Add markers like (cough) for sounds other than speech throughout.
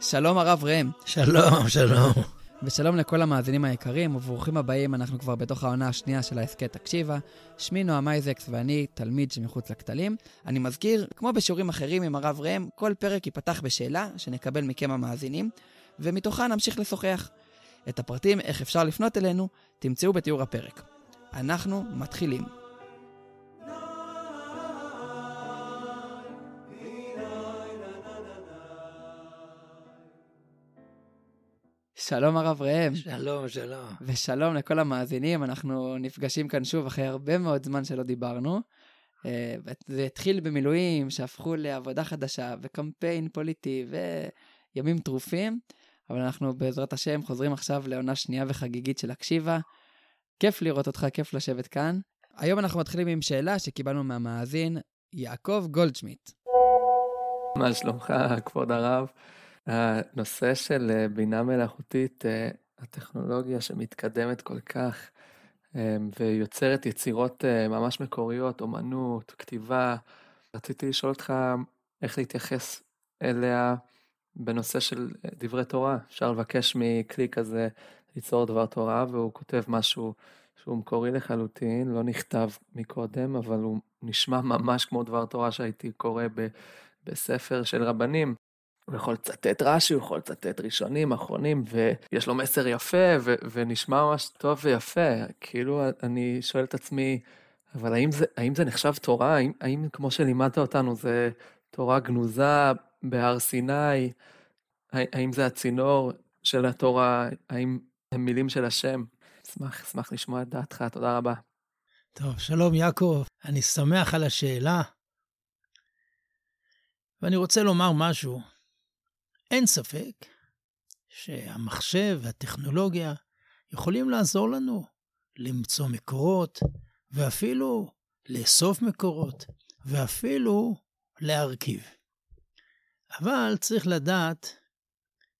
שלום הרב ראם. שלום, שלום. ושלום לכל המאזינים היקרים, וברוכים הבאים, אנחנו כבר בתוך העונה השנייה של ההסכת תקשיבה. שמי נועם אייזקס ואני תלמיד שמחוץ לכתלים. אני מזכיר, כמו בשיעורים אחרים עם הרב ראם, כל פרק ייפתח בשאלה שנקבל מכם המאזינים, ומתוכה נמשיך לשוחח. את הפרטים, איך אפשר לפנות אלינו, תמצאו בתיאור הפרק. אנחנו מתחילים. שלום הרב ראם. שלום, שלום. ושלום לכל המאזינים, אנחנו נפגשים כאן שוב אחרי הרבה מאוד זמן שלא דיברנו. אה, זה התחיל במילואים שהפכו לעבודה חדשה וקמפיין פוליטי וימים טרופים, אבל אנחנו בעזרת השם חוזרים עכשיו לעונה שנייה וחגיגית של הקשיבה. כיף לראות אותך, כיף לשבת כאן. היום אנחנו מתחילים עם שאלה שקיבלנו מהמאזין, יעקב גולדשמיט. מה שלומך, כבוד הרב? הנושא של אה, בינה מלאכותית, אה, הטכנולוגיה שמתקדמת כל כך אה, ויוצרת יצירות ממש מקוריות, אומנות, כתיבה, רציתי לשאול אותך איך להתייחס אליה בנושא של דברי תורה. אפשר לבקש מכלי כזה ליצור דבר תורה, והוא כותב משהו שהוא מקורי לחלוטין, לא נכתב מקודם, אבל הוא נשמע ממש כמו דבר תורה שהייתי קורא ב, בספר של רבנים. הוא יכול לצטט רש"י, הוא יכול לצטט ראשונים, אחרונים, ויש לו מסר יפה, ו- ונשמע ממש טוב ויפה. כאילו, אני שואל את עצמי, אבל האם זה, האם זה נחשב תורה? האם, האם כמו שלימדת אותנו, זה תורה גנוזה בהר סיני? האם זה הצינור של התורה? האם הם של השם. אשמח, אשמח לשמוע את דעתך, תודה רבה. טוב, שלום יעקב, אני שמח על השאלה. ואני רוצה לומר משהו. אין ספק שהמחשב והטכנולוגיה יכולים לעזור לנו למצוא מקורות, ואפילו לאסוף מקורות, ואפילו להרכיב. אבל צריך לדעת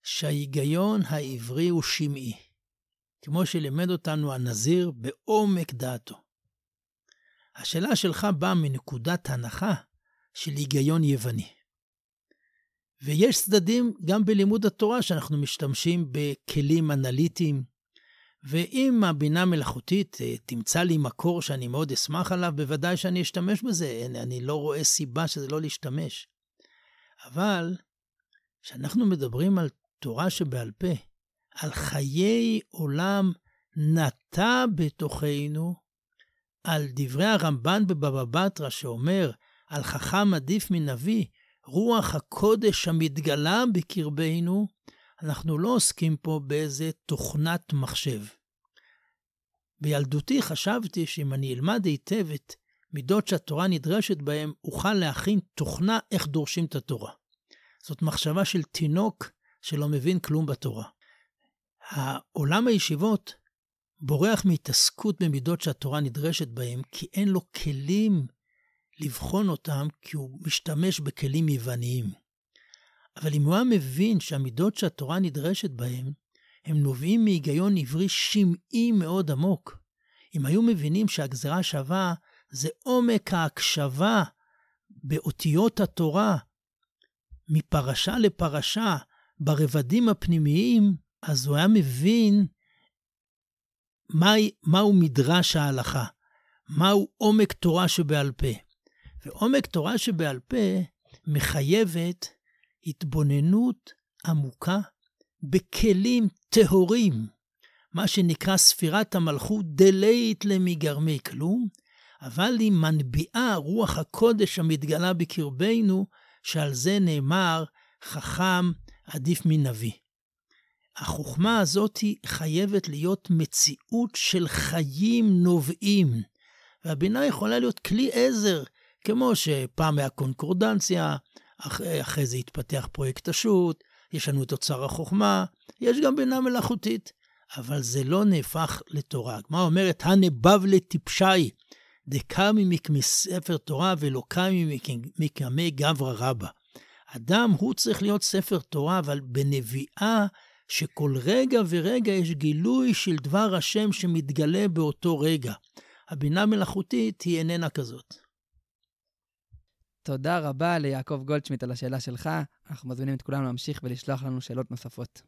שההיגיון העברי הוא שמעי. כמו שלימד אותנו הנזיר בעומק דעתו. השאלה שלך באה מנקודת הנחה של היגיון יווני. ויש צדדים גם בלימוד התורה שאנחנו משתמשים בכלים אנליטיים, ואם הבינה מלאכותית אה, תמצא לי מקור שאני מאוד אשמח עליו, בוודאי שאני אשתמש בזה, אני לא רואה סיבה שזה לא להשתמש. אבל כשאנחנו מדברים על תורה שבעל פה, על חיי עולם נטע בתוכנו, על דברי הרמב"ן בבבא בתרא שאומר, על חכם עדיף מנביא, רוח הקודש המתגלה בקרבנו, אנחנו לא עוסקים פה באיזה תוכנת מחשב. בילדותי חשבתי שאם אני אלמד היטב את מידות שהתורה נדרשת בהן, אוכל להכין תוכנה איך דורשים את התורה. זאת מחשבה של תינוק שלא מבין כלום בתורה. העולם הישיבות בורח מהתעסקות במידות שהתורה נדרשת בהן, כי אין לו כלים לבחון אותם, כי הוא משתמש בכלים יווניים. אבל אם הוא היה מבין שהמידות שהתורה נדרשת בהן, הם נובעים מהיגיון עברי שמעי מאוד עמוק. אם היו מבינים שהגזרה שווה זה עומק ההקשבה באותיות התורה, מפרשה לפרשה, ברבדים הפנימיים, אז הוא היה מבין מהו מה מדרש ההלכה, מהו עומק תורה שבעל פה. ועומק תורה שבעל פה מחייבת התבוננות עמוקה בכלים טהורים, מה שנקרא ספירת המלכות דלית למגרמי כלום, אבל היא מנביעה רוח הקודש המתגלה בקרבנו, שעל זה נאמר חכם עדיף מנביא. החוכמה הזאת חייבת להיות מציאות של חיים נובעים, והבינה יכולה להיות כלי עזר, כמו שפעם היה קונקורדנציה, אחרי, אחרי זה התפתח פרויקט השו"ת, יש לנו את אוצר החוכמה, יש גם בינה מלאכותית, אבל זה לא נהפך לתורה. הגמרא אומרת, הנבב לטיפשי, דקמי מכמספר תורה ולא קמי מקמי גברא רבא. אדם הוא צריך להיות ספר תורה, אבל בנביאה שכל רגע ורגע יש גילוי של דבר השם שמתגלה באותו רגע. הבינה מלאכותית היא איננה כזאת. תודה רבה ליעקב גולדשמיט על השאלה שלך. אנחנו מזמינים את כולם להמשיך ולשלוח לנו שאלות נוספות.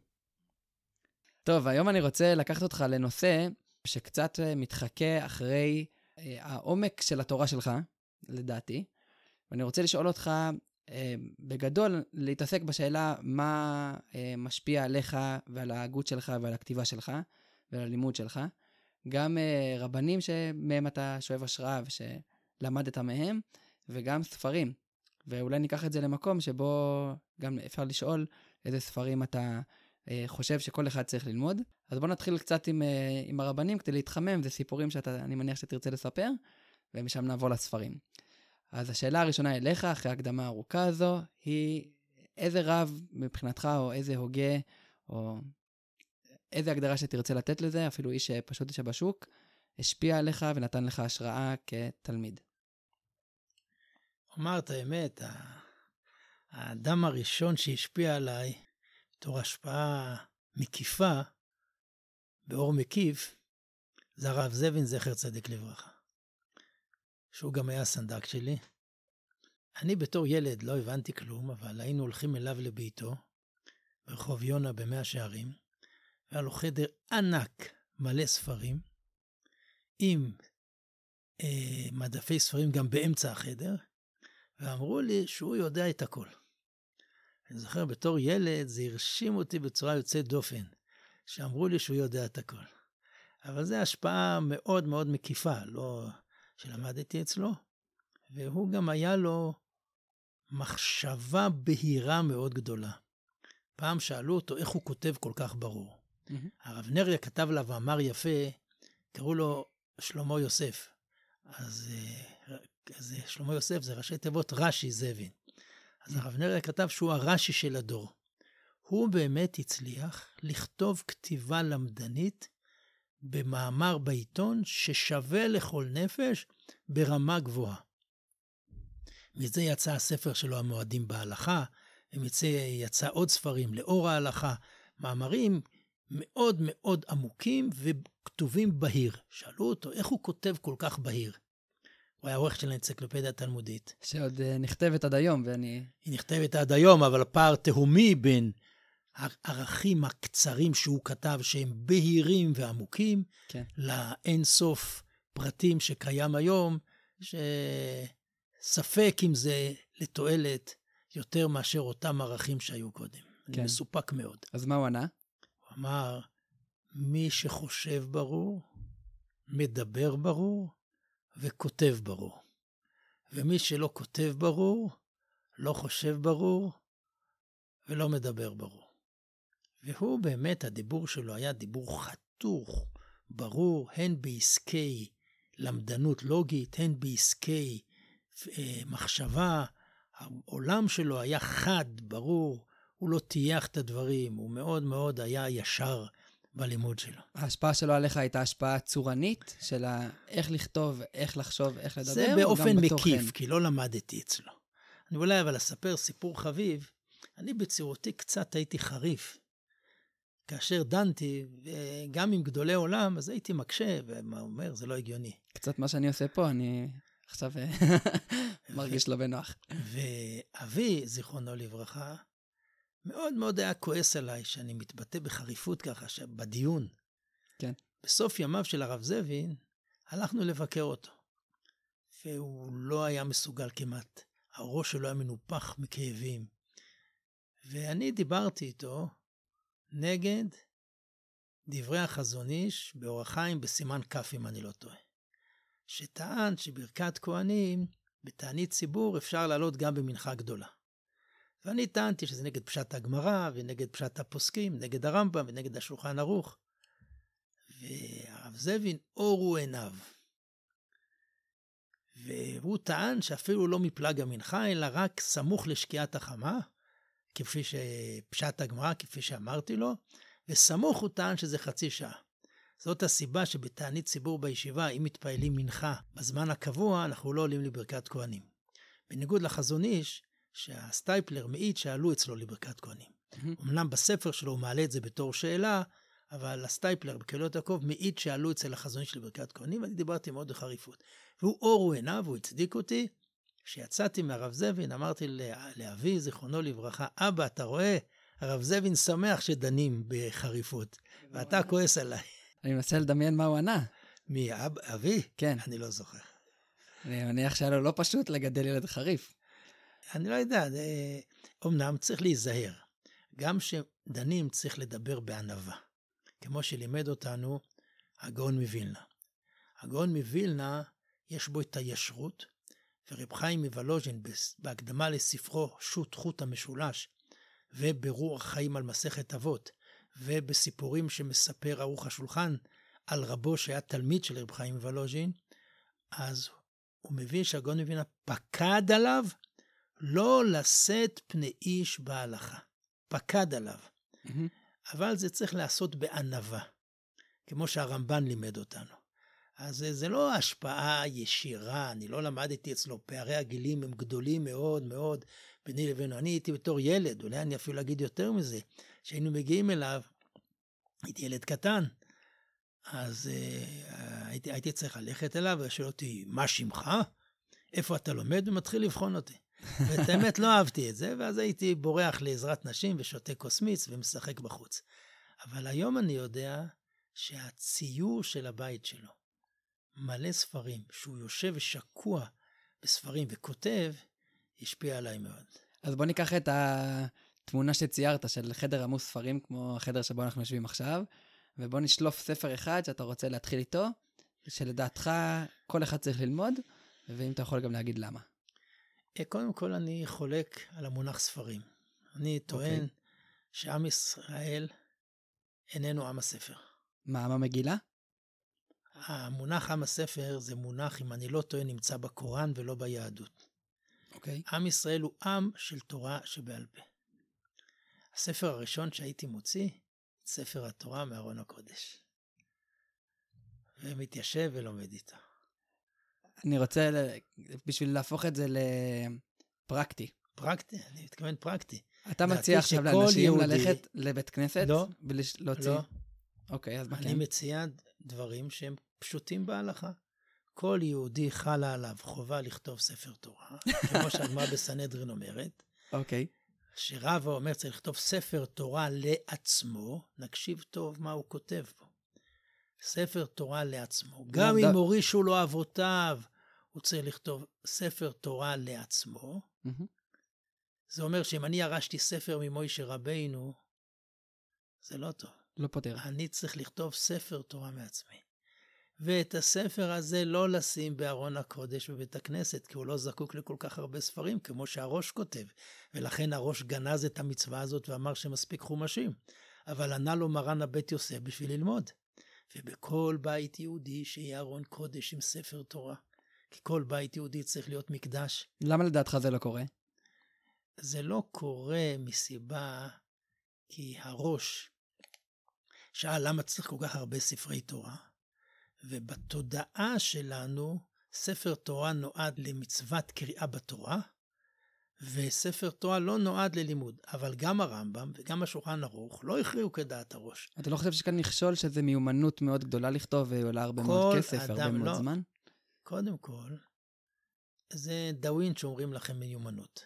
טוב, היום אני רוצה לקחת אותך לנושא שקצת אה, מתחכה אחרי אה, העומק של התורה שלך, לדעתי. ואני רוצה לשאול אותך אמ, בגדול, להתעסק בשאלה מה אה, משפיע עליך ועל ההגות שלך ועל הכתיבה שלך ועל הלימוד שלך. גם אה, רבנים שמהם אתה שואב השראה ושלמדת מהם, וגם ספרים. ואולי ניקח את זה למקום שבו גם אפשר לשאול איזה ספרים אתה אה, חושב שכל אחד צריך ללמוד. אז בוא נתחיל קצת עם, עם הרבנים כדי להתחמם, זה סיפורים שאני מניח שתרצה לספר, ומשם נעבור לספרים. אז השאלה הראשונה אליך, אחרי ההקדמה הארוכה הזו, היא איזה רב מבחינתך, או איזה הוגה, או איזה הגדרה שתרצה לתת לזה, אפילו איש פשוט שבשוק, השפיע עליך ונתן לך השראה כתלמיד. אומר את האמת, האדם הראשון שהשפיע עליי, בתור השפעה מקיפה, באור מקיף, זה הרב זבין, זכר צדיק לברכה. שהוא גם היה הסנדק שלי. אני בתור ילד לא הבנתי כלום, אבל היינו הולכים אליו לביתו, ברחוב יונה במאה שערים, והיה לו חדר ענק מלא ספרים, עם אה, מדפי ספרים גם באמצע החדר, ואמרו לי שהוא יודע את הכל. אני זוכר בתור ילד זה הרשים אותי בצורה יוצאת דופן, שאמרו לי שהוא יודע את הכל. אבל זו השפעה מאוד מאוד מקיפה, לא, שלמדתי אצלו, והוא גם היה לו מחשבה בהירה מאוד גדולה. פעם שאלו אותו איך הוא כותב כל כך ברור. הרב נריה כתב לה ואמר יפה, קראו לו שלמה יוסף. אז, אה, אז אה, שלמה יוסף זה ראשי תיבות רש"י זבין. אז הרב נריה כתב שהוא הרש"י של הדור. הוא באמת הצליח לכתוב כתיבה למדנית במאמר בעיתון ששווה לכל נפש ברמה גבוהה. מזה יצא הספר שלו, המועדים בהלכה, ומזה יצא עוד ספרים לאור ההלכה, מאמרים מאוד מאוד עמוקים וכתובים בהיר. שאלו אותו, איך הוא כותב כל כך בהיר? הוא היה עורך של האנציקלופדיה התלמודית. שעוד אה, נכתבת עד היום, ואני... היא נכתבת עד היום, אבל הפער תהומי בין הערכים הקצרים שהוא כתב, שהם בהירים ועמוקים, כן. לאינסוף פרטים שקיים היום, שספק אם זה לתועלת יותר מאשר אותם ערכים שהיו קודם. כן. אני מסופק מאוד. אז מה הוא ענה? הוא אמר, מי שחושב ברור, מדבר ברור וכותב ברור. ומי שלא כותב ברור, לא חושב ברור ולא מדבר ברור. והוא באמת, הדיבור שלו היה דיבור חתוך, ברור, הן בעסקי למדנות לוגית, הן בעסקי אה, מחשבה. העולם שלו היה חד, ברור, הוא לא טייח את הדברים, הוא מאוד מאוד היה ישר בלימוד שלו. ההשפעה שלו עליך הייתה השפעה צורנית של ה... איך לכתוב, איך לחשוב, איך לדבר? זה באופן מקיף, כי לא למדתי אצלו. אני אולי אבל אספר סיפור חביב. אני בצעירותי קצת הייתי חריף. כאשר דנתי, אה, גם עם גדולי עולם, אז הייתי מקשה ואומר, זה לא הגיוני. קצת מה שאני עושה פה, אני עכשיו אה, (laughs) מרגיש לא בנוח. ואבי, זיכרונו לברכה, מאוד מאוד היה כועס עליי שאני מתבטא בחריפות ככה, בדיון. כן. בסוף ימיו של הרב זבין, הלכנו לבקר אותו. והוא לא היה מסוגל כמעט. הראש שלו היה מנופח מכאבים. ואני דיברתי איתו, נגד דברי החזון איש באור החיים בסימן כ' אם אני לא טועה, שטען שברכת כהנים בתענית ציבור אפשר לעלות גם במנחה גדולה. ואני טענתי שזה נגד פשט הגמרא ונגד פשט הפוסקים, נגד הרמב"ם ונגד השולחן ערוך. והרב זבין אורו עיניו. והוא טען שאפילו לא מפלג המנחה, אלא רק סמוך לשקיעת החמה, כפי שפשט הגמרא, כפי שאמרתי לו, וסמוך הוא טען שזה חצי שעה. זאת הסיבה שבתענית ציבור בישיבה, אם מתפעלים מנחה בזמן הקבוע, אנחנו לא עולים לברכת כהנים. בניגוד לחזון איש, שהסטייפלר מעיד שעלו אצלו לברכת כהנים. Mm-hmm. אמנם בספר שלו הוא מעלה את זה בתור שאלה, אבל הסטייפלר בקהילות יעקב מעיד שעלו אצל החזון איש לברכת כהנים, ואני דיברתי מאוד בחריפות. והוא אורו עיניו, הוא הצדיק אותי, כשיצאתי מהרב זבין, אמרתי לאבי, זיכרונו לברכה, אבא, אתה רואה? הרב זבין שמח שדנים בחריפות, ואתה כועס עליי. אני מנסה לדמיין מה הוא ענה. מי, אב, אבי? כן. אני לא זוכר. אני מניח שהיה לו לא פשוט לגדל ילד חריף. אני לא יודע, זה... אמנם צריך להיזהר. גם כשדנים צריך לדבר בענווה, כמו שלימד אותנו הגאון מווילנה. הגאון מווילנה, יש בו את הישרות, ורב חיים מוולוז'ין בהקדמה לספרו שו"ת חוט המשולש, וברור החיים על מסכת אבות, ובסיפורים שמספר ערוך השולחן על רבו שהיה תלמיד של רב חיים מוולוז'ין, אז הוא מבין שהגאון מבינה פקד עליו לא לשאת פני איש בהלכה. פקד עליו. Mm-hmm. אבל זה צריך להיעשות בענווה, כמו שהרמב"ן לימד אותנו. אז אה, זה לא השפעה ישירה, אני לא למדתי אצלו, פערי הגילים הם גדולים מאוד מאוד ביני לבינו. אני הייתי בתור ילד, אולי אני אפילו אגיד יותר מזה, כשהיינו מגיעים אליו, הייתי ילד קטן, אז uh, הייתי, הייתי צריך ללכת אליו, ולשאול אותי, מה שמך? איפה אתה לומד? ומתחיל לבחון אותי. ואת האמת, לא אהבתי את זה, ואז הייתי בורח לעזרת נשים ושותה כוס מיץ ומשחק בחוץ. אבל היום אני יודע שהציור של הבית שלו, מלא ספרים, שהוא יושב ושקוע בספרים וכותב, השפיע עליי מאוד. אז בוא ניקח את התמונה שציירת של חדר עמוס ספרים, כמו החדר שבו אנחנו יושבים עכשיו, ובוא נשלוף ספר אחד שאתה רוצה להתחיל איתו, שלדעתך כל אחד צריך ללמוד, ואם אתה יכול גם להגיד למה. אה, קודם כל אני חולק על המונח ספרים. אני טוען okay. אוקיי. שעם ישראל איננו עם הספר. מה, עם המגילה? המונח עם הספר זה מונח, אם אני לא טועה, נמצא בקוראן ולא ביהדות. אוקיי. Okay. עם ישראל הוא עם של תורה שבעל פה. הספר הראשון שהייתי מוציא, ספר התורה מארון הקודש. ומתיישב ולומד איתו. אני רוצה, בשביל להפוך את זה לפרקטי. פרקטי, אני מתכוון פרקטי. אתה מציע עכשיו לאנשים יהודי... ללכת לבית כנסת? לא. ולהוציא? לא. אוקיי, אז מה כן? אני מציע דברים שהם פשוטים בהלכה. כל יהודי חלה עליו חובה לכתוב ספר תורה, (laughs) כמו שהגמרא בסנהדרין אומרת. אוקיי. Okay. שרב אומר צריך לכתוב ספר תורה לעצמו, נקשיב טוב מה הוא כותב פה. ספר תורה לעצמו. גם אם הורישו לו אבותיו, הוא צריך לכתוב ספר תורה לעצמו. זה אומר שאם אני ירשתי ספר ממוישה רבינו, זה לא טוב. לא פותר. אני צריך לכתוב ספר תורה מעצמי. ואת הספר הזה לא לשים בארון הקודש בבית הכנסת, כי הוא לא זקוק לכל כך הרבה ספרים, כמו שהראש כותב. ולכן הראש גנז את המצווה הזאת ואמר שמספיק חומשים. אבל ענה לו מרן הבית יוסף בשביל ללמוד. ובכל בית יהודי שיהיה ארון קודש עם ספר תורה. כי כל בית יהודי צריך להיות מקדש. למה לדעתך זה לא קורה? זה לא קורה מסיבה כי הראש שאל למה צריך כל כך הרבה ספרי תורה. ובתודעה שלנו ספר תורה נועד למצוות קריאה בתורה, וספר תורה לא נועד ללימוד, אבל גם הרמב"ם וגם השולחן ערוך לא הכריעו כדעת הראש. אתה לא חושב שכאן מכשול שזה מיומנות מאוד גדולה לכתוב ועולה אה, הרבה מאוד כסף, הרבה מאוד לא... זמן? קודם כל, זה דאווין שאומרים לכם מיומנות.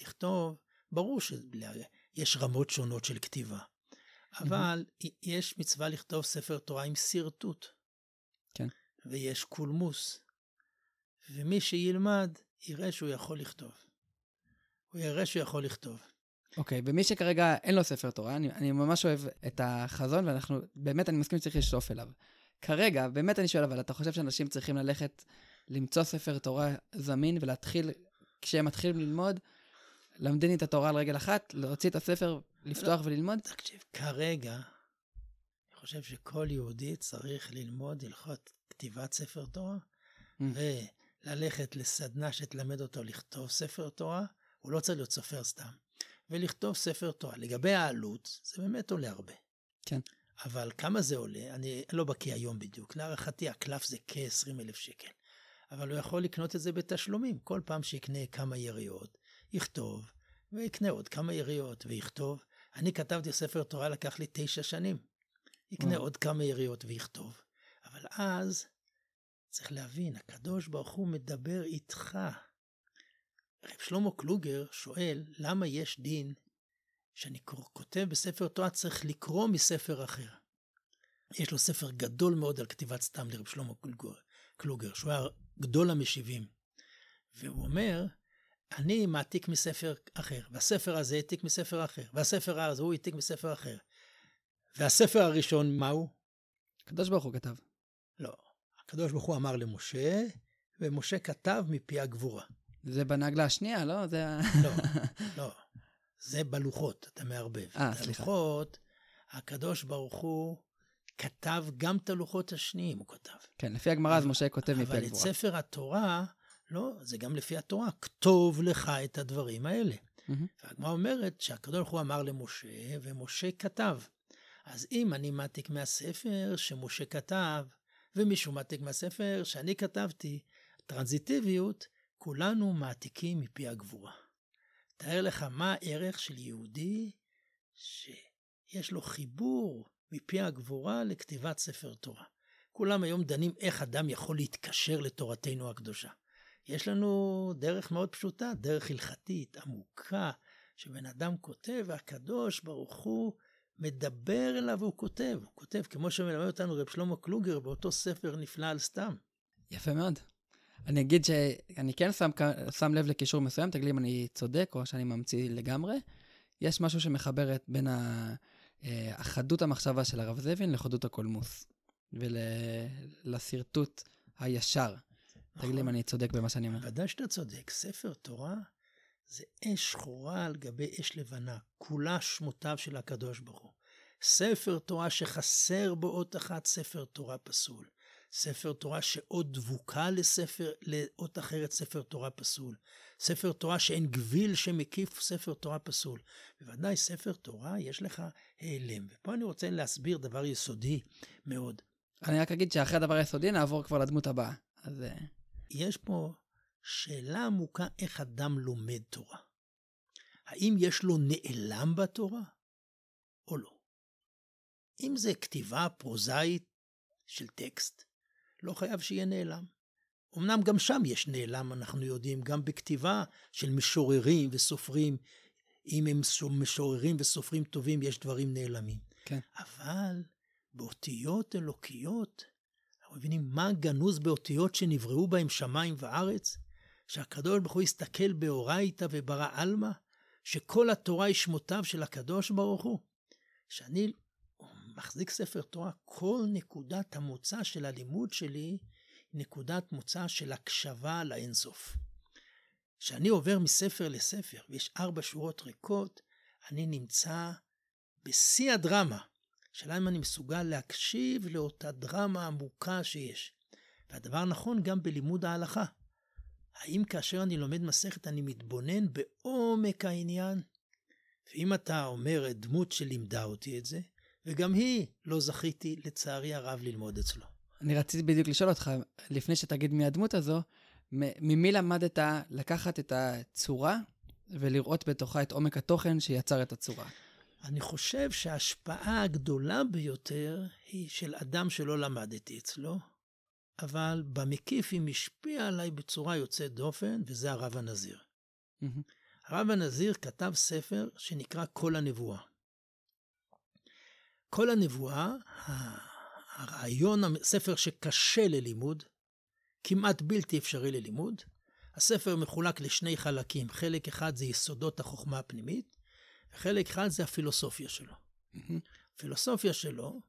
לכתוב, ברור שיש רמות שונות של כתיבה, אבל mm-hmm. יש מצווה לכתוב ספר תורה עם שרטוט. ויש קולמוס. ומי שילמד, יראה שהוא יכול לכתוב. הוא יראה שהוא יכול לכתוב. אוקיי, okay, ומי שכרגע אין לו ספר תורה, אני, אני ממש אוהב את החזון, ואנחנו, באמת, אני מסכים שצריך לשאוף אליו. כרגע, באמת אני שואל, אבל אתה חושב שאנשים צריכים ללכת למצוא ספר תורה זמין ולהתחיל, כשהם מתחילים ללמוד, למדני את התורה על רגל אחת, להוציא את הספר, לפתוח לא, וללמוד? תקשיב, כרגע, חושב שכל יהודי צריך ללמוד הלכות כתיבת ספר תורה, mm. וללכת לסדנה שתלמד אותו לכתוב ספר תורה, הוא לא צריך להיות סופר סתם, ולכתוב ספר תורה. לגבי העלות, זה באמת עולה הרבה. כן. אבל כמה זה עולה, אני לא בקיא היום בדיוק, להערכתי הקלף זה כ-20 אלף שקל. אבל הוא יכול לקנות את זה בתשלומים, כל פעם שיקנה כמה יריות, יכתוב, ויקנה עוד כמה יריות ויכתוב. אני כתבתי ספר תורה, לקח לי תשע שנים. יקנה אה. עוד כמה יריות ויכתוב. אבל אז צריך להבין, הקדוש ברוך הוא מדבר איתך. רב שלמה קלוגר שואל, למה יש דין שאני כותב בספר תורה צריך לקרוא מספר אחר? יש לו ספר גדול מאוד על כתיבת סתם לרב שלמה קלוגר, שהוא היה גדול המשיבים. והוא אומר, אני מעתיק מספר אחר, והספר הזה העתיק מספר אחר, והספר הזה הוא העתיק מספר אחר. והספר הראשון, מה הוא? הקדוש ברוך הוא כתב. לא. הקדוש ברוך הוא אמר למשה, ומשה כתב מפי הגבורה. זה בנגלה השנייה, לא? זה לא, לא. זה בלוחות, אתה מערבב. אה, סליחה. בלוחות, הקדוש ברוך הוא כתב גם את הלוחות השניים, הוא כותב. כן, לפי הגמרא אז משה כותב מפי הגבורה. אבל את ספר התורה, לא, זה גם לפי התורה, כתוב לך את הדברים האלה. Mm-hmm. והגמרא אומרת שהקדוש ברוך הוא אמר למשה, ומשה כתב. אז אם אני מעתיק מהספר שמשה כתב, ומישהו מעתיק מהספר שאני כתבתי, טרנזיטיביות, כולנו מעתיקים מפי הגבורה. תאר לך מה הערך של יהודי שיש לו חיבור מפי הגבורה לכתיבת ספר תורה. כולם היום דנים איך אדם יכול להתקשר לתורתנו הקדושה. יש לנו דרך מאוד פשוטה, דרך הלכתית, עמוקה, שבן אדם כותב, והקדוש ברוך הוא מדבר אליו והוא כותב, הוא כותב, כמו שמלמד אותנו רב שלמה קלוגר באותו ספר נפלא על סתם. יפה מאוד. אני אגיד שאני כן שם, שם לב לקישור מסוים, תגיד לי אם אני צודק או שאני ממציא לגמרי. יש משהו שמחבר בין אה, החדות המחשבה של הרב זבין לחדות הקולמוס, ולשרטוט הישר. נכון. תגיד לי אם נכון. אני צודק במה שאני אומר. ודאי שאתה צודק, ספר תורה זה אש שחורה על גבי אש לבנה, כולה שמותיו של הקדוש ברוך הוא. ספר תורה שחסר בו אות אחת ספר תורה פסול. ספר תורה שעוד דבוקה לספר, לאות אחרת ספר תורה פסול. ספר תורה שאין גביל שמקיף ספר תורה פסול. בוודאי ספר תורה יש לך העלם. ופה אני רוצה להסביר דבר יסודי מאוד. אני רק אגיד שאחרי הדבר היסודי נעבור כבר לדמות הבאה. אז... אה, יש פה שאלה עמוקה איך אדם לומד תורה. האם יש לו נעלם בתורה או לא? אם זה כתיבה פרוזאית של טקסט, לא חייב שיהיה נעלם. אמנם גם שם יש נעלם, אנחנו יודעים, גם בכתיבה של משוררים וסופרים, אם הם משוררים וסופרים טובים, יש דברים נעלמים. כן. אבל באותיות אלוקיות, אנחנו מבינים מה גנוז באותיות שנבראו בהם שמיים וארץ? שהקדוש ברוך הוא הסתכל באורייתא וברא עלמא, שכל התורה היא שמותיו של הקדוש ברוך הוא. שאני מחזיק ספר תורה, כל נקודת המוצא של הלימוד שלי היא נקודת מוצא של הקשבה לאינסוף. כשאני עובר מספר לספר ויש ארבע שורות ריקות, אני נמצא בשיא הדרמה. השאלה אם אני מסוגל להקשיב לאותה דרמה עמוקה שיש. והדבר נכון גם בלימוד ההלכה. האם כאשר אני לומד מסכת אני מתבונן בעומק העניין? ואם אתה אומר את דמות שלימדה אותי את זה, וגם היא לא זכיתי, לצערי הרב, ללמוד אצלו. אני רציתי בדיוק לשאול אותך, לפני שתגיד מי הדמות הזו, ממי למדת לקחת את הצורה ולראות בתוכה את עומק התוכן שיצר את הצורה? אני חושב שההשפעה הגדולה ביותר היא של אדם שלא למדתי אצלו, אבל היא משפיעה עליי בצורה יוצאת דופן, וזה הרב הנזיר. הרב הנזיר כתב ספר שנקרא כל הנבואה. כל הנבואה, הרעיון, ספר שקשה ללימוד, כמעט בלתי אפשרי ללימוד. הספר מחולק לשני חלקים, חלק אחד זה יסודות החוכמה הפנימית, וחלק אחד זה הפילוסופיה שלו. הפילוסופיה שלו,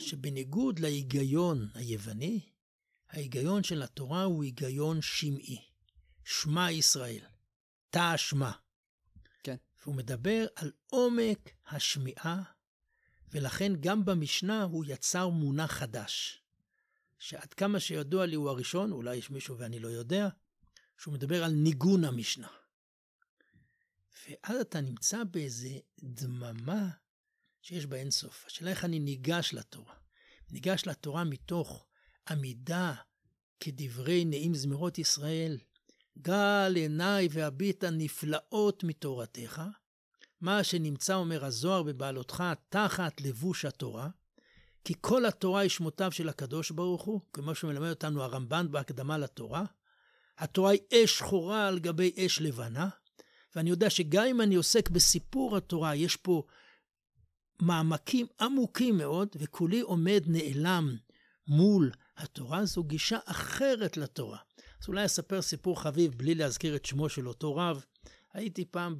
שבניגוד להיגיון היווני, ההיגיון של התורה הוא היגיון שמעי. שמע ישראל, תא שמע. כן. והוא מדבר על עומק השמיעה, ולכן גם במשנה הוא יצר מונח חדש, שעד כמה שידוע לי הוא הראשון, אולי יש מישהו ואני לא יודע, שהוא מדבר על ניגון המשנה. ואז אתה נמצא באיזה דממה שיש בה אינסוף. השאלה איך אני ניגש לתורה. ניגש לתורה מתוך עמידה כדברי נעים זמירות ישראל, גל עיניי והביטה נפלאות מתורתך, מה שנמצא, אומר הזוהר בבעלותך, תחת לבוש התורה, כי כל התורה היא שמותיו של הקדוש ברוך הוא, כמו שמלמד אותנו הרמב"ן בהקדמה לתורה. התורה היא אש שחורה על גבי אש לבנה, ואני יודע שגם אם אני עוסק בסיפור התורה, יש פה מעמקים עמוקים מאוד, וכולי עומד נעלם מול התורה זו גישה אחרת לתורה. אז אולי אספר סיפור חביב בלי להזכיר את שמו של אותו רב. הייתי פעם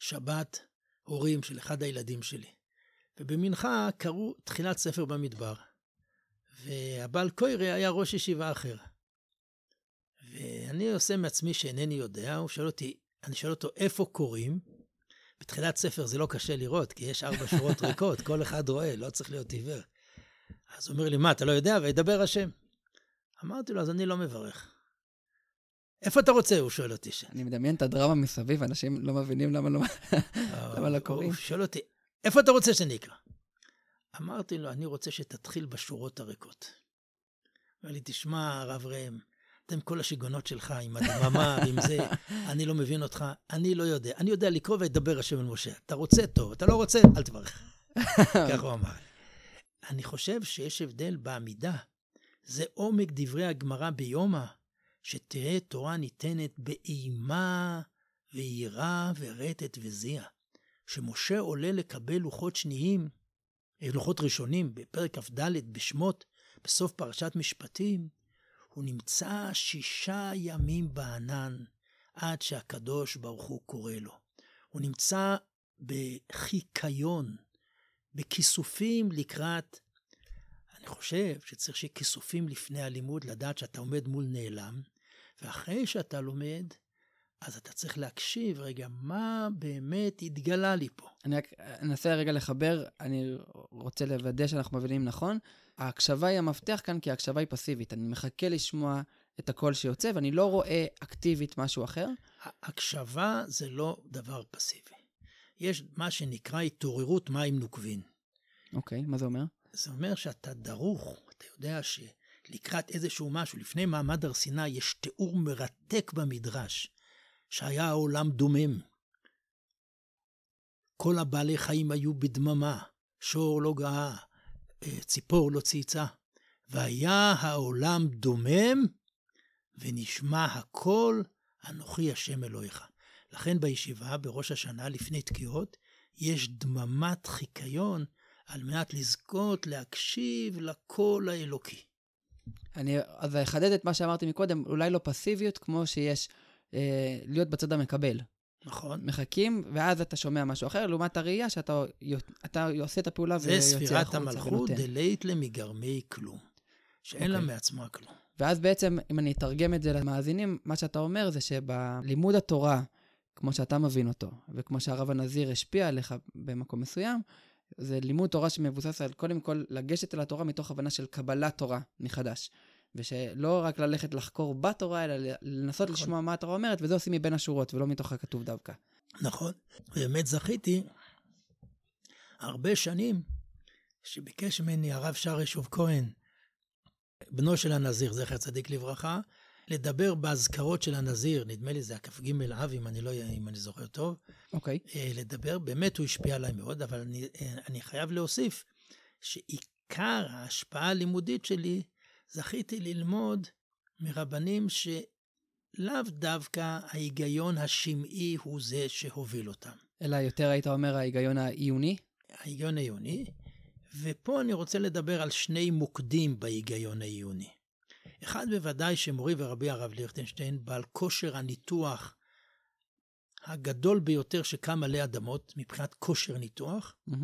בשבת הורים של אחד הילדים שלי, ובמנחה קראו תחילת ספר במדבר, והבעל קוירה היה ראש ישיבה אחר. ואני עושה מעצמי שאינני יודע, הוא שואל אותי, אני שואל אותו איפה קוראים, בתחילת ספר זה לא קשה לראות, כי יש ארבע שורות ריקות, כל אחד רואה, לא צריך להיות עיוור. אז הוא אומר לי, מה, אתה לא יודע? וידבר השם. אמרתי לו, אז אני לא מברך. איפה אתה רוצה? הוא שואל אותי אני מדמיין את הדרמה מסביב, אנשים לא מבינים למה לא, אה, למה לא קוראים. הוא שואל אותי, איפה אתה רוצה שאני אקרא? אמרתי לו, אני רוצה שתתחיל בשורות הריקות. אמר לי, תשמע, הרב ראם, אתם כל השיגונות שלך עם הדממה ועם זה, אני לא מבין אותך, אני לא יודע. אני יודע לקרוא וידבר השם אל משה. אתה רוצה טוב, אתה לא רוצה, אל תברך. (laughs) כך הוא אמר אני חושב שיש הבדל בעמידה. זה עומק דברי הגמרא ביומא, שתראה תורה ניתנת באימה ויראה ורטט וזיע. כשמשה עולה לקבל לוחות שניים, אה, לוחות ראשונים, בפרק כ"ד בשמות, בסוף פרשת משפטים, הוא נמצא שישה ימים בענן עד שהקדוש ברוך הוא קורא לו. הוא נמצא בחיקיון, בכיסופים לקראת, אני חושב שצריך שיהיה כיסופים לפני הלימוד, לדעת שאתה עומד מול נעלם, ואחרי שאתה לומד, אז אתה צריך להקשיב רגע, מה באמת התגלה לי פה. אני אנסה רגע לחבר, אני רוצה לוודא שאנחנו מבינים נכון. ההקשבה היא המפתח כאן, כי ההקשבה היא פסיבית. אני מחכה לשמוע את הקול שיוצא, ואני לא רואה אקטיבית משהו אחר. הקשבה זה לא דבר פסיבי. יש מה שנקרא התעוררות מים נוקבין. אוקיי, okay, מה זה אומר? זה אומר שאתה דרוך, אתה יודע שלקראת איזשהו משהו, לפני מעמד הר סיני יש תיאור מרתק במדרש, שהיה העולם דומם. כל הבעלי חיים היו בדממה, שור לא גאה, אה, ציפור לא צייצה. והיה העולם דומם, ונשמע הקול, אנוכי השם אלוהיך. לכן בישיבה, בראש השנה, לפני תקיעות, יש דממת חיקיון על מנת לזכות להקשיב לקול האלוקי. אני אז אחדד את מה שאמרתי מקודם, אולי לא פסיביות כמו שיש אה, להיות בצד המקבל. נכון. מחכים, ואז אתה שומע משהו אחר, לעומת הראייה שאתה אתה עושה את הפעולה ויוצא החוצה זה ספירת המלכות דלית למגרמי כלום, שאין okay. לה אוקיי. מעצמה כלום. ואז בעצם, אם אני אתרגם את זה למאזינים, מה שאתה אומר זה שבלימוד התורה, כמו שאתה מבין אותו, וכמו שהרב הנזיר השפיע עליך במקום מסוים, זה לימוד תורה שמבוסס על קודם כל לגשת אל התורה מתוך הבנה של קבלת תורה מחדש. ושלא רק ללכת לחקור בתורה, אלא לנסות נכון. לשמוע מה התורה אומרת, וזה עושים מבין השורות ולא מתוך הכתוב דווקא. נכון. באמת זכיתי הרבה שנים שביקש ממני הרב שרי שוב כהן, בנו של הנזיר, זכר צדיק לברכה, לדבר באזכרות של הנזיר, נדמה לי זה הכ"ג אב, אם אני, לא, אם אני זוכר טוב. אוקיי. Okay. אה, לדבר, באמת הוא השפיע עליי מאוד, אבל אני, אה, אני חייב להוסיף שעיקר ההשפעה הלימודית שלי, זכיתי ללמוד מרבנים שלאו דווקא ההיגיון השמעי הוא זה שהוביל אותם. אלא יותר היית אומר ההיגיון העיוני? ההיגיון העיוני, ופה אני רוצה לדבר על שני מוקדים בהיגיון העיוני. אחד בוודאי שמורי ורבי הרב ליכטנשטיין, בעל כושר הניתוח הגדול ביותר שקם עלי אדמות מבחינת כושר ניתוח, mm-hmm.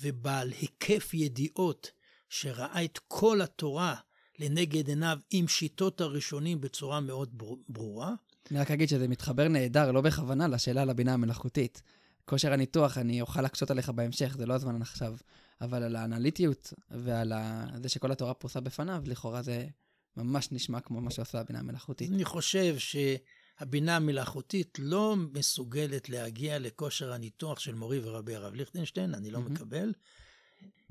ובעל היקף ידיעות שראה את כל התורה לנגד עיניו עם שיטות הראשונים בצורה מאוד ברורה. אני רק אגיד שזה מתחבר נהדר, לא בכוונה, לשאלה על הבינה המלאכותית. כושר הניתוח, אני אוכל להקשות עליך בהמשך, זה לא הזמן עכשיו, אבל על האנליטיות ועל ה... זה שכל התורה פרוסה בפניו, לכאורה זה ממש נשמע כמו מה שעושה הבינה המלאכותית. אני חושב שהבינה המלאכותית לא מסוגלת להגיע לכושר הניתוח של מורי ורבי הרב ליכטנשטיין, אני לא mm-hmm. מקבל.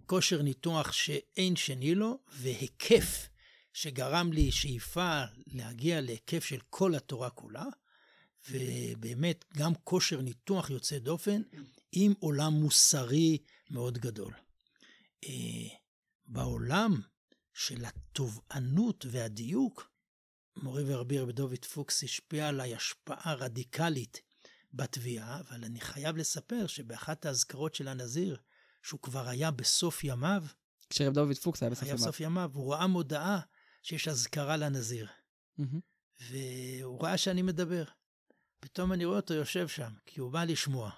כושר ניתוח שאין שני לו, והיקף שגרם לי שאיפה להגיע להיקף של כל התורה כולה, ובאמת גם כושר ניתוח יוצא דופן עם עולם מוסרי מאוד גדול. אה, בעולם של התובענות והדיוק, מורי ורבי רבי דוד פוקס השפיע עליי השפעה רדיקלית בתביעה, אבל אני חייב לספר שבאחת האזכרות של הנזיר, שהוא כבר היה בסוף ימיו, כשרב דוד פוקס היה בסוף ימיו. היה בסוף ימיו, הוא ראה מודעה שיש אזכרה לנזיר. Mm-hmm. והוא ראה שאני מדבר. פתאום אני רואה אותו יושב שם, כי הוא בא לשמוע.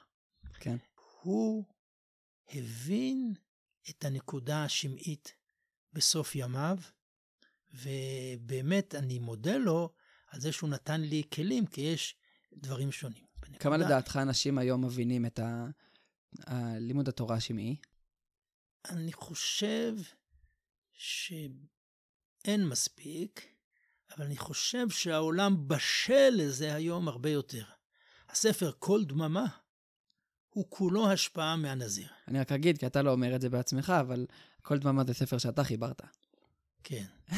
כן. הוא הבין את הנקודה השמעית בסוף ימיו, ובאמת אני מודה לו על זה שהוא נתן לי כלים, כי יש דברים שונים. בנקודה. כמה לדעתך אנשים היום מבינים את הלימוד ה... התורה השמעי? אני חושב שאין מספיק, אבל אני חושב שהעולם בשל לזה היום הרבה יותר. הספר "קול דממה" הוא כולו השפעה מהנזיר. אני רק אגיד, כי אתה לא אומר את זה בעצמך, אבל כל דממה זה ספר שאתה חיברת. כן. (laughs)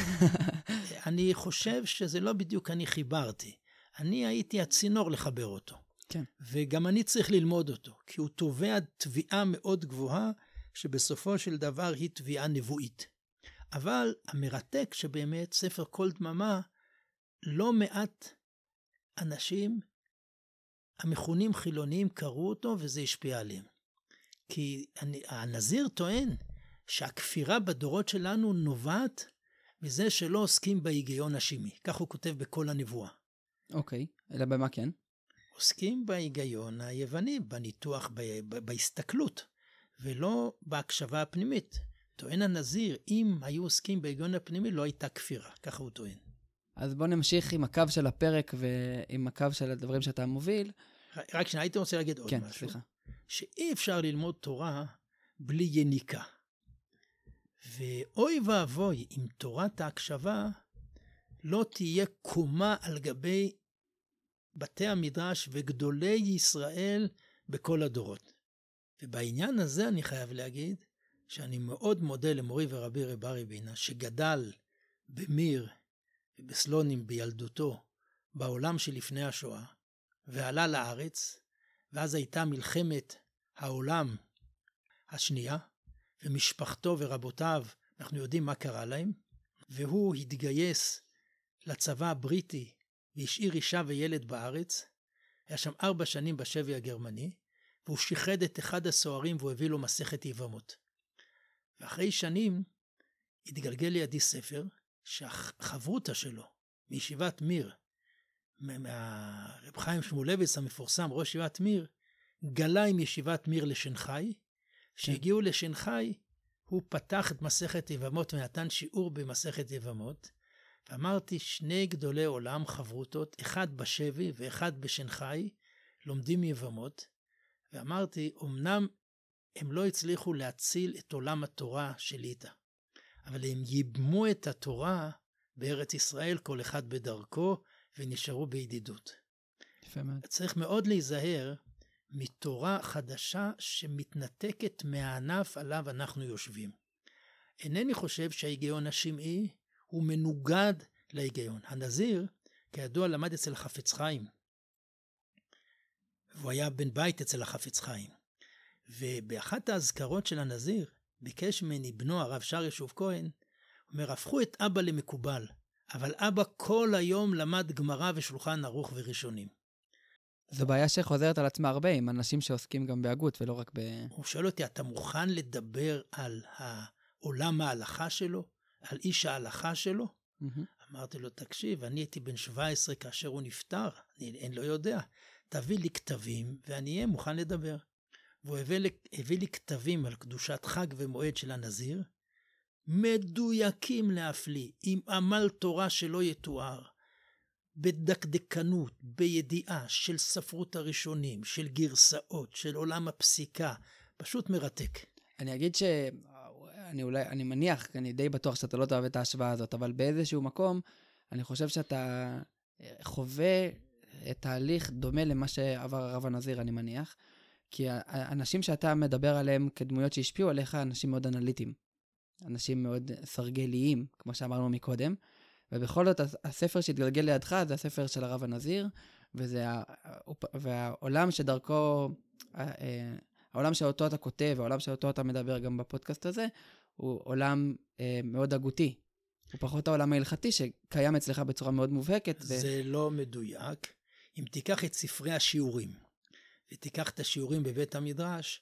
אני חושב שזה לא בדיוק אני חיברתי. אני הייתי הצינור לחבר אותו. כן. וגם אני צריך ללמוד אותו, כי הוא תובע תביעה מאוד גבוהה, שבסופו של דבר היא תביעה נבואית. אבל המרתק שבאמת ספר כל דממה, לא מעט אנשים המכונים חילונים קראו אותו וזה השפיע עליהם. כי אני, הנזיר טוען שהכפירה בדורות שלנו נובעת מזה שלא עוסקים בהיגיון השימי. כך הוא כותב בכל הנבואה. אוקיי, okay, אלא במה כן? עוסקים בהיגיון היווני, בניתוח, ב- בהסתכלות, ולא בהקשבה הפנימית. טוען הנזיר, אם היו עוסקים בהיגיון הפנימי, לא הייתה כפירה. ככה הוא טוען. אז בואו נמשיך עם הקו של הפרק ועם הקו של הדברים שאתה מוביל. רק שנייה, הייתי רוצה להגיד כן, עוד משהו. כן, סליחה. שאי אפשר ללמוד תורה בלי יניקה. ואוי ואבוי אם תורת ההקשבה לא תהיה קומה על גבי בתי המדרש וגדולי ישראל בכל הדורות. ובעניין הזה אני חייב להגיד שאני מאוד מודה למורי ורבי רב ארי בינה, שגדל במיר ובסלונים בילדותו, בעולם שלפני השואה, ועלה לארץ, ואז הייתה מלחמת העולם השנייה, ומשפחתו ורבותיו, אנחנו יודעים מה קרה להם, והוא התגייס לצבא הבריטי והשאיר אישה וילד בארץ, היה שם ארבע שנים בשבי הגרמני, והוא שיחד את אחד הסוהרים והוא הביא לו מסכת יבמות. ואחרי שנים התגלגל לידי ספר שהחברותה שלו מישיבת מיר, מהרב חיים שמולביץ המפורסם, ראש ישיבת מיר, גלה עם ישיבת מיר לשנגחאי, כשהגיעו לשנגחאי, הוא פתח את מסכת יבמות ונתן שיעור במסכת יבמות. ואמרתי, שני גדולי עולם חברותות, אחד בשבי ואחד בשנגחאי, לומדים יבמות. ואמרתי, אמנם הם לא הצליחו להציל את עולם התורה של ליטא, אבל הם ייבמו את התורה בארץ ישראל, כל אחד בדרכו, ונשארו בידידות. יפה מאוד. צריך מאוד להיזהר מתורה חדשה שמתנתקת מהענף עליו אנחנו יושבים. אינני חושב שההיגיון השמעי הוא מנוגד להיגיון. הנזיר, כידוע, למד אצל החפץ חיים, והוא היה בן בית אצל החפץ חיים. ובאחת האזכרות של הנזיר, ביקש ממני בנו הרב שר ישוב כהן, אומר, הפכו את אבא למקובל, אבל אבא כל היום למד גמרא ושולחן ערוך וראשונים. זו בעיה שחוזרת על עצמה הרבה עם אנשים שעוסקים גם בהגות ולא רק ב... הוא שואל אותי, אתה מוכן לדבר על עולם ההלכה שלו? על איש ההלכה שלו? Mm-hmm. אמרתי לו, תקשיב, אני הייתי בן 17 כאשר הוא נפטר, אני, אני לא יודע. תביא לי כתבים ואני אהיה מוכן לדבר. והוא הביא לי, הביא לי כתבים על קדושת חג ומועד של הנזיר, מדויקים להפליא, עם עמל תורה שלא יתואר. בדקדקנות, בידיעה של ספרות הראשונים, של גרסאות, של עולם הפסיקה, פשוט מרתק. אני אגיד ש... אני אולי, אני מניח, אני די בטוח שאתה לא תאהב את ההשוואה הזאת, אבל באיזשהו מקום, אני חושב שאתה אה, חווה אה, תהליך דומה למה שעבר הרב הנזיר, אני מניח. כי האנשים שאתה מדבר עליהם כדמויות שהשפיעו עליך, אנשים מאוד אנליטיים. אנשים מאוד סרגליים, כמו שאמרנו מקודם. ובכל זאת, הספר שהתגלגל לידך זה הספר של הרב הנזיר, וזה והעולם שדרכו, אה, העולם שאותו אתה כותב, העולם שאותו אתה מדבר גם בפודקאסט הזה, הוא עולם אה, מאוד הגותי. הוא פחות העולם ההלכתי שקיים אצלך בצורה מאוד מובהקת. ו... זה לא מדויק. אם תיקח את ספרי השיעורים, ותיקח את השיעורים בבית המדרש,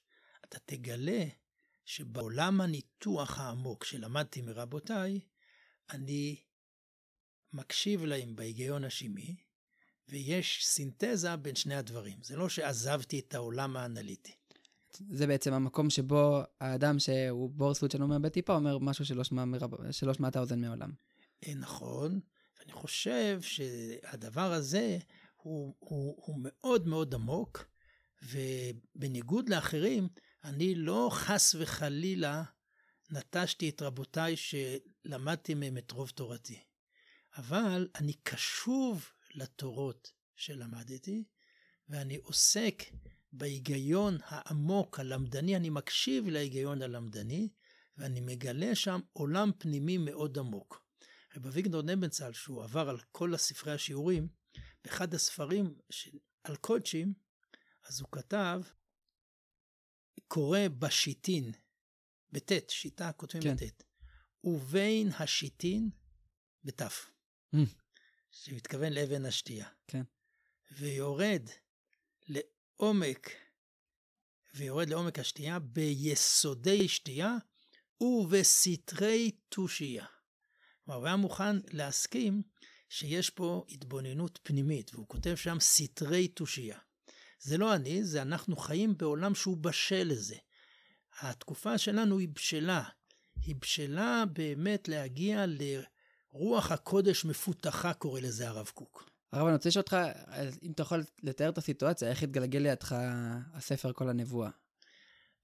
אתה תגלה שבעולם הניתוח העמוק שלמדתי מרבותיי, אני מקשיב להם בהיגיון השימי, ויש סינתזה בין שני הדברים. זה לא שעזבתי את העולם האנליטי. זה בעצם המקום שבו האדם שהוא בור סלוד שלא מאבד טיפה אומר משהו שלא שמע, מרב... שלא שמע את האוזן מעולם. אה, נכון, ואני חושב שהדבר הזה הוא, הוא, הוא מאוד מאוד עמוק, ובניגוד לאחרים, אני לא חס וחלילה נטשתי את רבותיי שלמדתי מהם את רוב תורתי. אבל אני קשוב לתורות שלמדתי, ואני עוסק בהיגיון העמוק, הלמדני, אני מקשיב להיגיון הלמדני, ואני מגלה שם עולם פנימי מאוד עמוק. רב אביגדור נבנצל, שהוא עבר על כל הספרי השיעורים, באחד הספרים של, על קודשים, אז הוא כתב, קורא בשיטין, בטית, שיטה כותבים כן. בטית, ובין השיטין, בתף. mm. שמתכוון לאבן השתייה. כן. ויורד לעומק, ויורד לעומק השתייה ביסודי שתייה ובסתרי תושייה. כלומר, הוא היה מוכן להסכים שיש פה התבוננות פנימית, והוא כותב שם סתרי תושייה. זה לא אני, זה אנחנו חיים בעולם שהוא בשל לזה. התקופה שלנו היא בשלה. היא בשלה באמת להגיע ל... לר... רוח הקודש מפותחה, קורא לזה הרב קוק. הרב, אני רוצה לשאול אותך, אם אתה יכול לתאר את הסיטואציה, איך התגלגל לידך הספר כל הנבואה?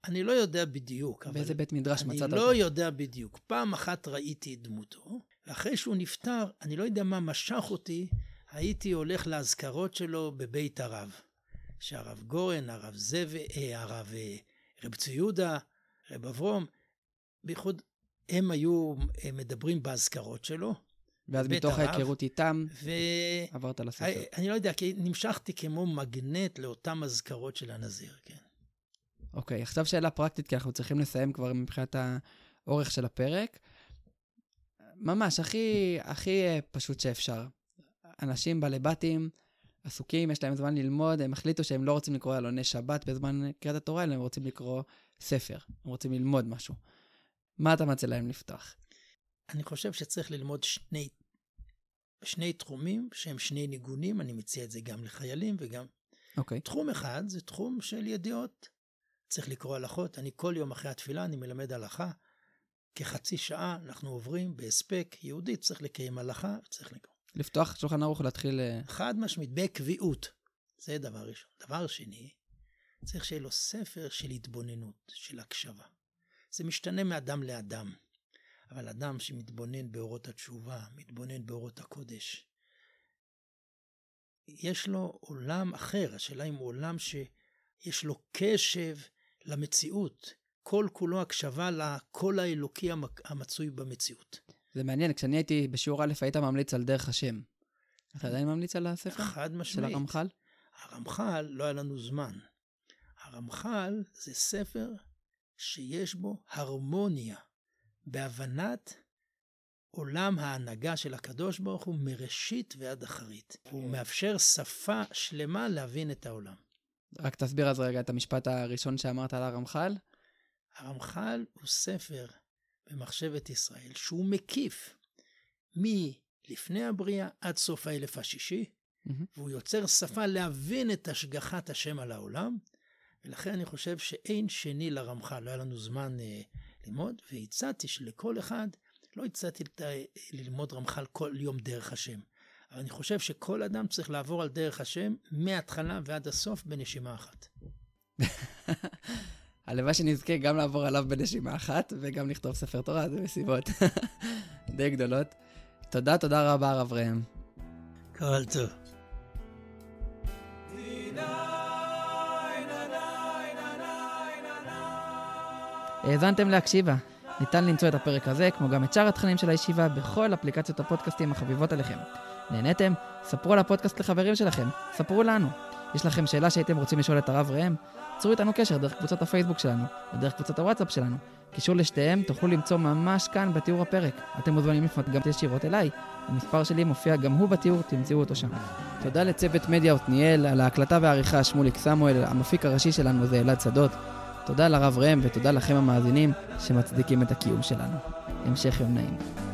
אני לא יודע בדיוק, אבל... באיזה בית מדרש מצאת לא אותו? אני לא יודע בדיוק. פעם אחת ראיתי את דמותו, ואחרי שהוא נפטר, אני לא יודע מה משך אותי, הייתי הולך לאזכרות שלו בבית הרב. שהרב גורן, הרב זב... אה, הרב אה, רב צבי יהודה, רב אברום, בייחוד הם היו הם מדברים באזכרות שלו. ואז מתוך ההיכרות איתם, ו... עברת לספר. אה, אני לא יודע, כי נמשכתי כמו מגנט לאותן אזכרות של הנזיר, כן. אוקיי, עכשיו שאלה פרקטית, כי אנחנו צריכים לסיים כבר מבחינת האורך של הפרק. ממש, הכי, הכי אה, פשוט שאפשר. אנשים בעלי בתים, עסוקים, יש להם זמן ללמוד, הם החליטו שהם לא רוצים לקרוא עלוני שבת בזמן קריאת התורה, אלא הם רוצים לקרוא ספר, הם רוצים ללמוד משהו. מה אתה מציע להם לפתוח? אני חושב שצריך ללמוד שני, שני תחומים שהם שני ניגונים, אני מציע את זה גם לחיילים וגם... אוקיי. Okay. תחום אחד זה תחום של ידיעות. צריך לקרוא הלכות. אני כל יום אחרי התפילה, אני מלמד הלכה. כחצי שעה אנחנו עוברים בהספק יהודי, צריך לקיים הלכה, צריך לקרוא. לפתוח שולחן ערוך ולהתחיל... אה, חד משמעית, בקביעות. זה דבר ראשון. דבר שני, צריך שיהיה לו ספר של התבוננות, של הקשבה. זה משתנה מאדם לאדם. אבל אדם שמתבונן באורות התשובה, מתבונן באורות הקודש, יש לו עולם אחר, השאלה אם הוא עולם שיש לו קשב למציאות, כל כולו הקשבה לקול האלוקי המצוי במציאות. זה מעניין, כשאני הייתי בשיעור א' היית ממליץ על דרך השם. אתה עדיין ממליץ על הספר? חד משמעית. של הרמח"ל? הרמח"ל, לא היה לנו זמן. הרמח"ל זה ספר שיש בו הרמוניה בהבנת עולם ההנהגה של הקדוש ברוך הוא מראשית ועד אחרית. כן. הוא מאפשר שפה שלמה להבין את העולם. רק תסביר אז רגע את המשפט הראשון שאמרת על הרמח"ל. הרמח"ל הוא ספר במחשבת ישראל שהוא מקיף מלפני הבריאה עד סוף האלף השישי, mm-hmm. והוא יוצר שפה להבין את השגחת השם על העולם, ולכן אני חושב שאין שני לרמח"ל, לא היה לנו זמן אה, ללמוד, והצעתי שלכל אחד, לא הצעתי לת... אה, ללמוד רמח"ל כל יום דרך השם, אבל אני חושב שכל אדם צריך לעבור על דרך השם מההתחלה ועד הסוף בנשימה אחת. (laughs) הלוואי שנזכה גם לעבור עליו בנשימה אחת וגם לכתוב ספר תורה, זה מסיבות (laughs) די גדולות. תודה, תודה רבה, הרב ראם. כל טוב. האזנתם להקשיבה. ניתן למצוא את הפרק הזה, כמו גם את שאר התכנים של הישיבה, בכל אפליקציות הפודקאסטים החביבות עליכם. נהניתם? ספרו על הפודקאסט לחברים שלכם, ספרו לנו. יש לכם שאלה שהייתם רוצים לשאול את הרב ראם? צרו איתנו קשר דרך קבוצת הפייסבוק שלנו, ודרך קבוצת הוואטסאפ שלנו. קישור לשתיהם תוכלו למצוא ממש כאן בתיאור הפרק. אתם מוזמנים לפנות גם ישירות אליי. המספר שלי מופיע גם הוא בתיאור, תמצאו אותו שם. תודה לצוות מדיה עתניאל על ההקלטה והעריכה שמוליק סמואל, המפיק הראשי שלנו זה אלעד שדות. תודה לרב ראם ותודה לכם המאזינים שמצדיקים את הקיום שלנו. המשך יום נעים.